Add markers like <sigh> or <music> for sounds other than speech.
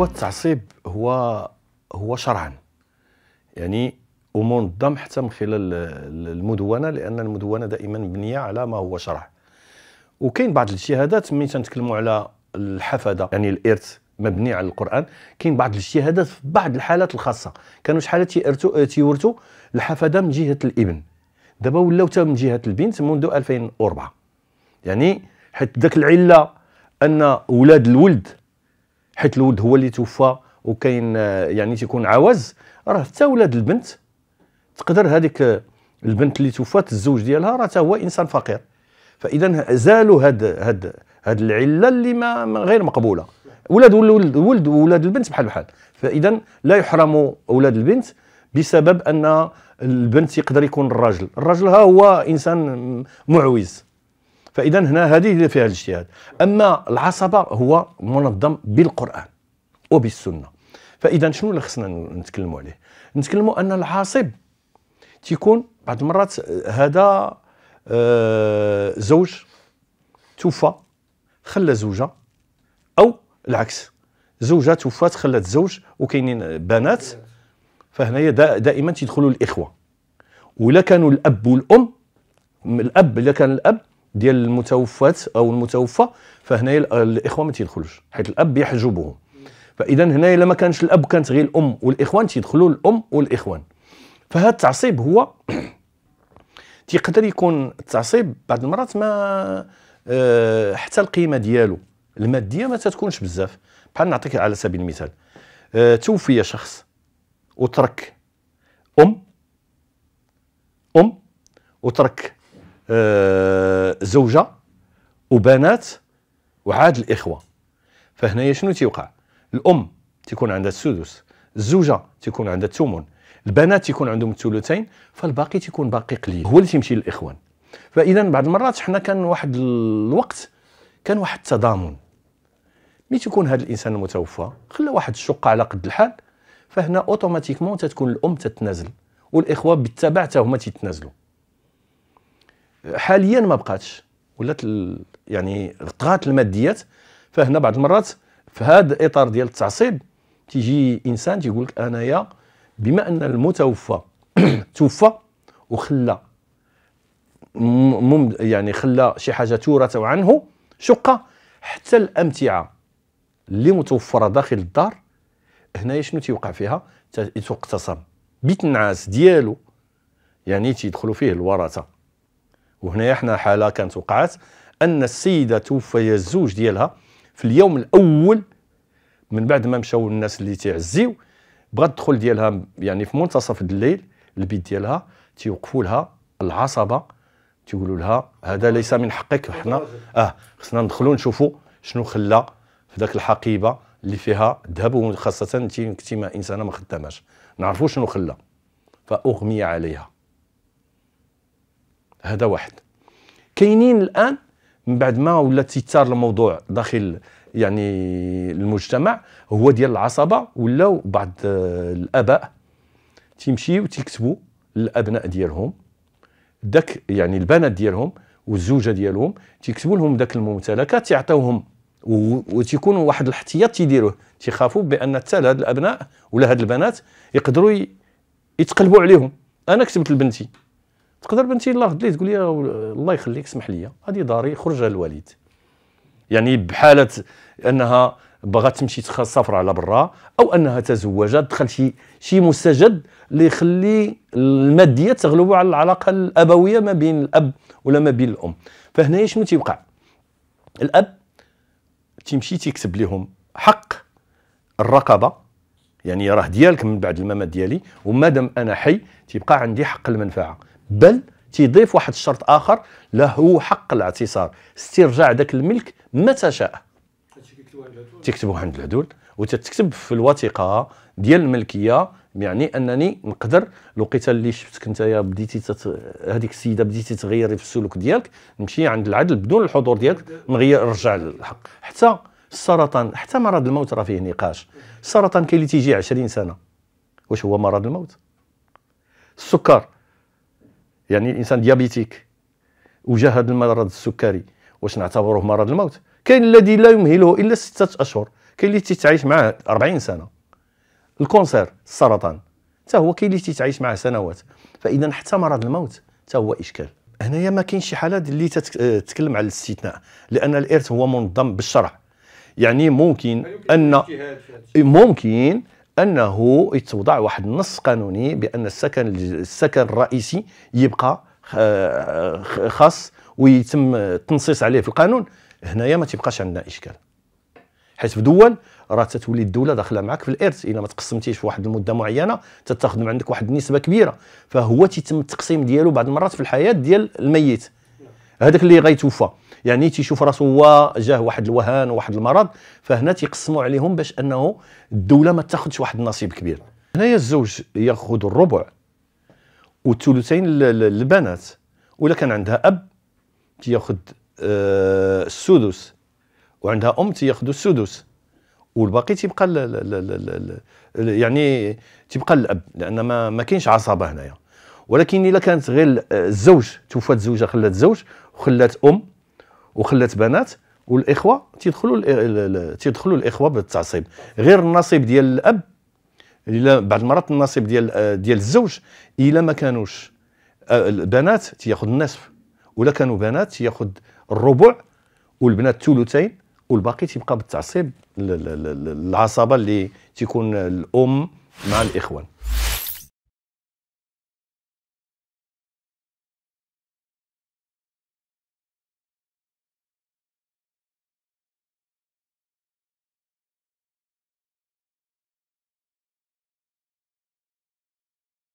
هو التعصيب هو هو شرعا يعني ومنظم حتى من خلال المدونه لان المدونه دائما مبنيه على ما هو شرع وكاين بعض الاجتهادات ملي تنتكلموا على الحفاده يعني الارث مبني على القران كاين بعض الاجتهادات في بعض الحالات الخاصه كانوا شحال تيورثوا تيورثوا الحفاده من جهه الابن دابا ولاو حتى من جهه البنت منذ 2004 يعني حيت ذاك العله ان اولاد الولد حيت الولد هو اللي توفى وكاين آه، يعني تيكون عوز راه حتى ولاد البنت تقدر هذيك آه، البنت اللي توفات الزوج ديالها راه هو انسان فقير فاذا زالوا هاد هاد هاد العله اللي ما غير مقبوله ولاد الولد ولد ولاد البنت بحال بحال فاذا لا يحرموا اولاد البنت بسبب ان البنت يقدر يكون الراجل الراجل ها هو انسان معوز فاذا هنا هذه اللي فيها الاجتهاد اما العصبه هو منظم بالقران وبالسنه فاذا شنو اللي خصنا نتكلموا عليه نتكلموا ان العاصب تيكون بعض المرات آه، هذا آه زوج توفى خلى زوجه او العكس زوجه توفات خلت زوج وكاينين بنات فهنايا دائما تيدخلوا الاخوه ولا كانوا الاب والام الاب الا كان الاب ديال المتوفات او المتوفى فهنايا آه، الاخوه ما تيدخلوش حيت الاب يحجبهم فاذا هنايا ما كانش الاب كانت غير الام والاخوان تيدخلوا الام والاخوان فهذا التعصيب هو <clears throat> تيقدر يكون التعصيب بعض المرات ما أه حتى القيمه ديالو الماديه ما تتكونش بزاف بحال نعطيك على سبيل المثال أه توفي شخص وترك ام ام وترك آه، زوجه وبنات وعاد الاخوه فهنايا شنو تيوقع الام تيكون عندها السدس الزوجه تيكون عندها الثمن البنات تيكون عندهم الثلثين فالباقي تيكون باقي قليل هو اللي تيمشي للاخوان فاذا بعض المرات حنا كان واحد الوقت كان واحد التضامن مي تيكون هذا الانسان المتوفى خلى واحد الشقه على قد الحال فهنا اوتوماتيكمون تتكون الام تتنازل والاخوه بالتبع حتى هما تيتنازلوا حاليا ما بقاتش ولات يعني طغات الماديات فهنا بعض المرات في هذا الاطار ديال التعصيب تيجي انسان تيقول لك انايا بما ان المتوفى <clears throat> توفى وخلى يعني خلى شي حاجه تورث عنه شقه حتى الامتعه اللي متوفره داخل الدار هنايا شنو تيوقع فيها تقتسم بيت النعاس ديالو يعني تيدخلوا فيه الورثه وهنا احنا حاله كانت وقعت ان السيده توفي الزوج ديالها في اليوم الاول من بعد ما مشاو الناس اللي تعزيو بغات الدخول ديالها يعني في منتصف الليل البيت ديالها تيوقفوا لها العصبه تيقولوا لها هذا ليس من حقك حنا اه خصنا ندخلوا نشوفوا شنو خلى في ذاك الحقيبه اللي فيها ذهب وخاصه انت كنتي انسانه ما خداماش نعرفوا شنو خلى فاغمي عليها هذا واحد كاينين الان من بعد ما ولا تيثار الموضوع داخل يعني المجتمع هو ديال العصبه ولاو بعض آه، الاباء تيمشيو تيكتبوا للابناء ديالهم داك يعني البنات ديالهم والزوجه ديالهم تيكتبوا لهم داك الممتلكات تيعطيوهم وتيكونوا واحد الاحتياط تيديروه تيخافوا بان حتى هاد الابناء ولا هاد البنات يقدروا يتقلبوا عليهم انا كتبت لبنتي تقدر بنتي الله غدلي تقول لي آه، الله يخليك اسمح لي هذه داري خرجها الوالد يعني بحاله انها بغات تمشي تسافر على برا او انها تزوجت دخل شي شي مستجد اللي يخلي الماديه تغلب على العلاقه الابويه ما بين الاب ولا ما بين الام فهنا شنو تيوقع الاب تيمشي تيكتب لهم حق الرقبه يعني راه ديالك من بعد الممات ديالي ومادام انا حي تيبقى عندي حق المنفعه بل تيضيف واحد الشرط اخر له حق الاعتصار استرجاع ذاك الملك متى شاء تكتبوا عند العدول وتتكتب في الوثيقه ديال الملكيه يعني انني نقدر لقيت اللي شفتك انت بديتي تت... هذيك السيده بديتي تغيري في السلوك ديالك نمشي عند العدل بدون الحضور ديالك نغير نرجع للحق حتى السرطان حتى مرض الموت راه فيه نقاش السرطان كاين اللي تيجي 20 سنه واش هو مرض الموت السكر يعني الانسان ديابيتيك وجا هذا المرض السكري واش نعتبروه مرض الموت كاين الذي لا يمهله الا ستة اشهر كاين اللي تتعايش معاه 40 سنه الكونسير السرطان حتى هو كاين اللي تتعايش معاه سنوات فاذا حتى مرض الموت حتى هو اشكال هنايا ما كاينش شي حالات اللي تتكلم على الاستثناء لان الارث هو منظم بالشرع يعني ممكن ان ممكن انه يتوضع واحد النص قانوني بان السكن السكن الرئيسي يبقى آه، خاص ويتم التنصيص عليه في القانون هنايا ما تبقاش عندنا اشكال حيث في دول راه تتولي الدوله داخله معك في الارث الا ما تقسمتيش في واحد المده معينه تتاخذ من عندك واحد النسبه كبيره فهو تيتم التقسيم ديالو بعض المرات في الحياه ديال الميت هذاك اللي غيتوفى يعني تيشوف راسو هو جاه واحد الوهان وواحد المرض فهنا تيقسموا عليهم باش انه الدوله ما تاخذش واحد النصيب كبير هنايا الزوج ياخذ الربع والثلثين للبنات ولا كان عندها اب تياخذ آه، السدس وعندها ام تياخذ السدس والباقي تيبقى يعني تيبقى الاب لان ما ما كاينش عصابه هنايا ولكن الا كانت غير آه، الزوج توفات زوجه خلات زوج وخلات ام وخلات بنات والاخوه تيدخلوا تيدخلوا الاخوه بالتعصيب غير النصيب ديال الاب الا بعض المرات النصيب ديال آه، ديال الزوج الا ما كانوش آه، البنات تياخذ النصف ولا كانوا بنات تياخذ الربع والبنات ثلثين والباقي تيبقى بالتعصيب العصابه اللي تيكون الام مع الاخوان